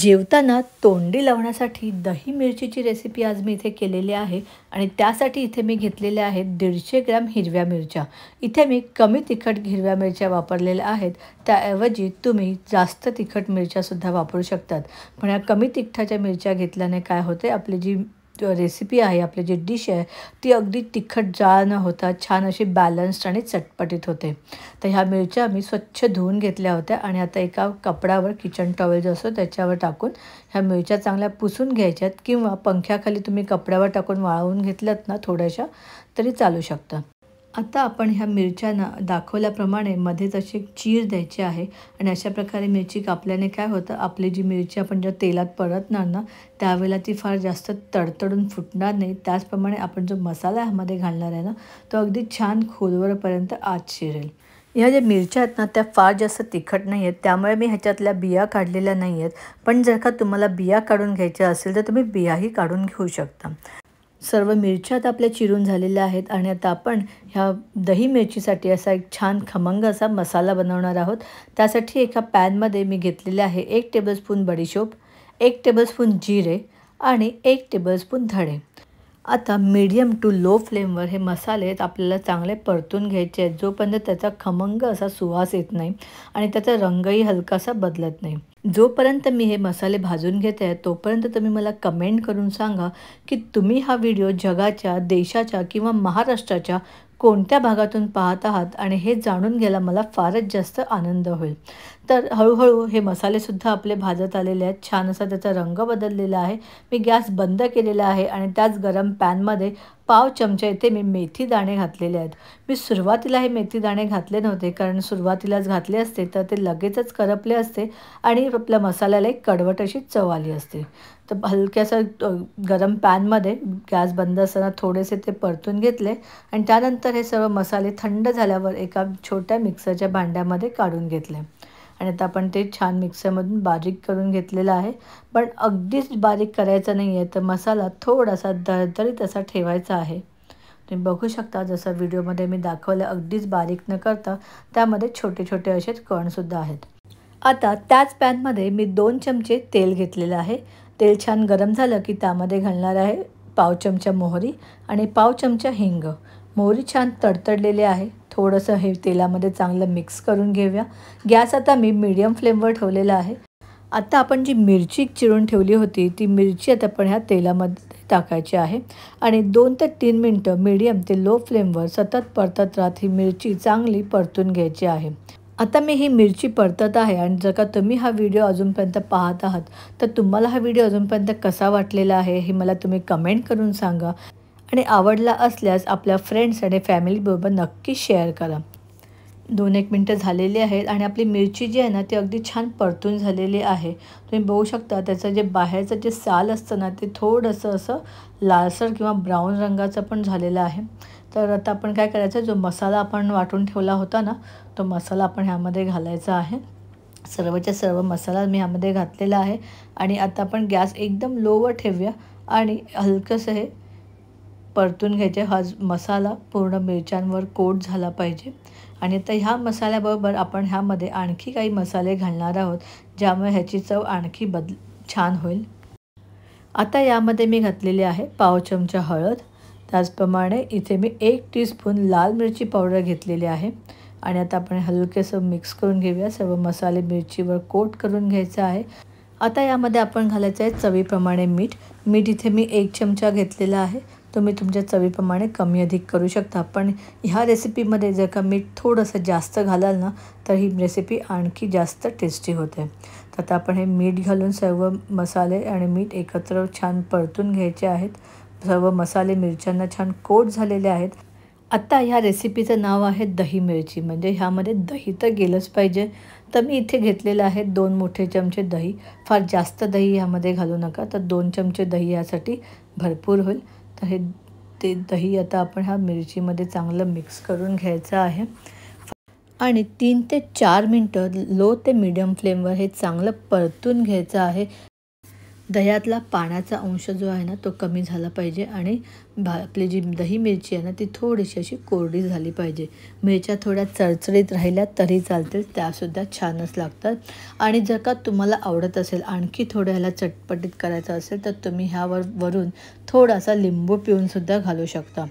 जेवताना तोंडी लावण्यासाठी दही मिरचीची रेसिपी आज मी इथे केलेली आहे आणि त्यासाठी इथे मी घेतलेल्या आहेत दीडशे ग्रॅम हिरव्या मिरच्या इथे मी कमी तिखट हिरव्या मिरच्या वापरलेल्या आहेत त्याऐवजी तुम्ही जास्त तिखट मिरच्यासुद्धा वापरू शकतात पण या कमी तिखटाच्या मिरच्या घेतल्याने काय होते आपली जी रेसिपी आहे आपले जे डिश आहे ती अगदी तिखट जाळ न होता छान अशी बॅलन्स्ड आणि चटपटीत होते तर ह्या मिरच्या आम्ही स्वच्छ धुवून घेतल्या होत्या आणि आता एका कपडावर किचन टॉवेल जो असतो त्याच्यावर टाकून ह्या मिरच्या चांगल्या पुसून घ्यायच्यात किंवा पंख्याखाली तुम्ही कपड्यावर टाकून वाळवून घेतल्यात ना थोड्याशा तरी चालू शकतं आता आपण ह्या मिरच्यांना दाखवल्याप्रमाणे मध्येच अशी एक चीर द्यायची आहे आणि अशा प्रकारे मिरची कापल्याने काय होतं आपली जी मिरची आपण ज्या तेलात परतणार ना त्यावेळेला ती फार जास्त तडतडून फुटणार नाही त्याचप्रमाणे आपण जो मसाला ह्यामध्ये घालणार आहे ना तो अगदी छान खोलवरपर्यंत आत शिरेल ह्या ज्या मिरच्या आहेत ना त्या फार जास्त तिखट नाही आहेत त्यामुळे मी ह्याच्यातल्या बिया काढलेल्या नाही आहेत पण जर का तुम्हाला बिया काढून घ्यायच्या असेल तर तुम्ही बियाही काढून घेऊ शकता सर्व मिरच्या आता आपल्या चिरून झालेल्या आहेत आणि आता आपण ह्या दही मिरचीसाठी असा एक छान खमंग असा मसाला बनवणार आहोत त्यासाठी एका पॅनमध्ये मी घेतलेले आहे एक टेबलस्पून बडीशोप एक टेबलस्पून जिरे आणि एक टेबलस्पून धडे आता मीडियम टू लो फ्लेमवर हे मसाले आपल्याला चांगले परतून घ्यायचे आहेत जोपर्यंत त्याचा खमंग असा सुवास येत नाही आणि त्याचा रंगही हलकासा बदलत नाही जोपर्यंत मी हे मसाले भाजून घेत आहे तोपर्यंत तुम्ही मला कमेंट करून सांगा की तुम्ही हा व्हिडिओ जगाच्या देशाच्या किंवा महाराष्ट्राच्या कोणत्या भागातून पाहत आहात आणि हे जाणून घ्यायला मला फारच जास्त आनंद होईल तर हळूहळू हे मसालेसुद्धा आपले भाजत आलेले आहेत छान असा त्याचा रंग बदललेला आहे मी गॅस बंद केलेला आहे आणि त्याच गरम पॅनमध्ये पाव चमचा इथे मी मेथी दाणे घातलेले आहेत मी सुरुवातीला हे मेथी दाणे घातले नव्हते कारण सुरुवातीलाच घातले असते तर ते लगेचच करपले असते आणि आपल्या मसाल्याला एक कडवट अशी चव आली असते तर हलक्यासा गरम पॅनमध्ये गॅस बंद असताना थोडेसे ते परतून घेतले आणि त्यानंतर हे सर्व मसाले थंड झाल्यावर एका छोट्या मिक्सरच्या भांड्यामध्ये काढून घेतले आणि आता आपण ते छान मिक्सरमधून बारीक करून घेतलेलं आहे पण अगदीच बारीक करायचं नाही आहे तर मसाला थोडासा दरदरीत असा ठेवायचा आहे तुम्ही बघू शकता जसं व्हिडिओमध्ये मी दाखवलं अगदीच बारीक न करता त्यामध्ये छोटे छोटे असेच कणसुद्धा आहेत आता त्याच पॅनमध्ये मी दोन चमचे तेल घेतलेलं आहे तेल छान गरम झालं की त्यामध्ये घालणार आहे पाव चमचा मोहरी आणि पाव चमचा हिंग मोहरी छान तडतडलेली आहे थोडंसं हे तेलामध्ये चांगलं मिक्स करून घेऊया गॅस आता मी मीडियम फ्लेमवर ठेवलेला आहे आता आपण जी मिरची चिरून ठेवली होती ती मिरची आता आपण ह्या तेलामध्ये टाकायची आहे आणि दोन ते तीन मिनटं मीडियम ते लो फ्लेमवर सतत परतत राहत ही मिरची चांगली परतून घ्यायची आहे आता मी ही मिरची परतत आहे आणि जर का तुम्ही हा व्हिडिओ अजूनपर्यंत पाहत आहात तर तुम्हाला हा व्हिडिओ अजूनपर्यंत कसा वाटलेला आहे हे मला तुम्ही कमेंट करून सांगा आणि आवडला असल्यास आपल्या फ्रेंड्स आणि फॅमिलीबरोबर नक्की शेअर करा दोन एक मिनटं झालेली आहेत आणि आपली मिरची जी आहे ना ती अगदी छान परतून झालेली आहे तुम्ही बघू शकता त्याचं जे बाहेरचं जे साल असतं ना ते थोडंसं असं लालसर किंवा ब्राऊन रंगाचं पण झालेलं आहे तर आता आपण काय करायचं जो मसाला आपण वाटून ठेवला होता ना तो मसाला आपण ह्यामध्ये घालायचा आहे सर्वच्या सर्व मसाला मी ह्यामध्ये घातलेला आहे आणि आता आपण गॅस एकदम लोवर ठेवूया आणि हलकंसं हे परतून घ्यायचे हा मसाला पूर्ण मिरच्यांवर कोट झाला पाहिजे आणि आता ह्या मसाल्याबरोबर आपण ह्यामध्ये आणखी काही मसाले घालणार आहोत ज्यामुळे ह्याची चव आणखी बद छान होईल आता यामध्ये मी घातलेली आहे पाव चमचा हळद त्याचप्रमाणे इथे मी एक स्पून लाल मिरची पावडर घेतलेली आहे आणि आता आपण हलकेसं मिक्स करून घेऊया सर्व मसाले मिरचीवर कोट करून घ्यायचं आहे आता यामध्ये आपण घालायचं आहे चवीप्रमाणे मीठ मीठ इथे मी एक चमचा घेतलेला आहे तुम्ही तुमच्या चवीप्रमाणे कमी अधिक करू शकता पण ह्या रेसिपीमध्ये जर का मीठ थोडंसं जास्त घालाल ना तर ही रेसिपी आणखी जास्त टेस्टी होते तर आता आपण हे मीठ घालून सर्व मसाले आणि मीठ एकत्र छान परतून घ्यायचे आहेत सर्व मसाले मिरच्यांना छान कोट झालेले आहेत आत्ता ह्या रेसिपीचं नाव आहे दही मिरची म्हणजे ह्यामध्ये दही तर गेलंच पाहिजे तर मी इथे घेतलेलं आहे दोन मोठे चमचे दही फार जास्त दही ह्यामध्ये घालू नका तर दोन चमचे दही यासाठी भरपूर होईल हे ते दही आता आपण ह्या मिरचीमध्ये चांगलं मिक्स करून घ्यायचं आहे आणि तीन ते चार मिनटं लो ते मिडियम फ्लेमवर हे चांगलं परतून घ्यायचं आहे दह्यातला पाण्याचा अंश जो आहे ना तो कमी झाला पाहिजे आणि भा आपली जी दही मिरची आहे ना ती थोडीशी अशी कोरडी झाली पाहिजे मिरच्या थोड्या चळचळीत राहिल्या तरी चालतील त्यासुद्धा छानच लागतात आणि जर का तुम्हाला आवडत असेल आणखी थोडं ह्याला चटपटीत करायचं असेल तर तुम्ही ह्यावर वरून थोडासा लिंबू पिऊनसुद्धा घालू शकता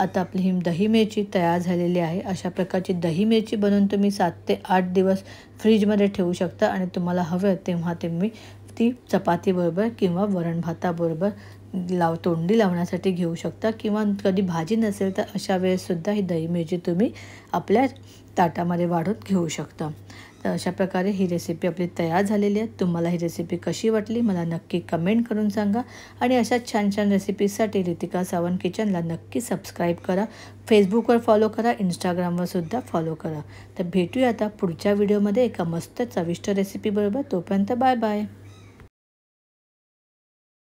आता आपली ही दही मिरची तयार झालेली आहे अशा प्रकारची दही मिरची बनवून तुम्ही सात ते आठ दिवस फ्रीजमध्ये ठेवू शकता आणि तुम्हाला हवं तेव्हा ते मी ती चपातीबरोबर किंवा वरण भाताबरोबर लाव तोंडी लावण्यासाठी घेऊ शकता किंवा कधी भाजी नसेल तर अशा वेळेससुद्धा ही दही मिरची तुम्ही आपल्या ताटामध्ये वाढून घेऊ शकता तर अशा प्रकारे ही रेसिपी आपली तयार झालेली आहे तुम्हाला ही रेसिपी कशी वाटली मला नक्की कमेंट करून सांगा आणि अशा छान छान रेसिपीजसाठी रितिका सावंत किचनला नक्की सबस्क्राईब करा फेसबुकवर फॉलो करा सुद्धा फॉलो करा तर भेटूया आता पुढच्या व्हिडिओमध्ये एका मस्त चविष्ट रेसिपीबरोबर तोपर्यंत बाय बाय